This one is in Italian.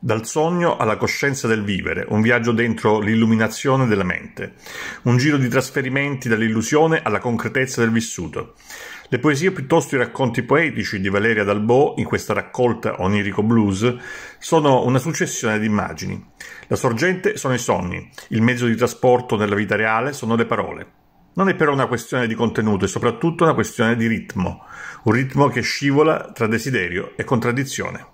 Dal sogno alla coscienza del vivere, un viaggio dentro l'illuminazione della mente, un giro di trasferimenti dall'illusione alla concretezza del vissuto. Le poesie piuttosto i racconti poetici di Valeria Dalbò in questa raccolta onirico blues sono una successione di immagini. La sorgente sono i sogni, il mezzo di trasporto nella vita reale sono le parole. Non è però una questione di contenuto, è soprattutto una questione di ritmo, un ritmo che scivola tra desiderio e contraddizione.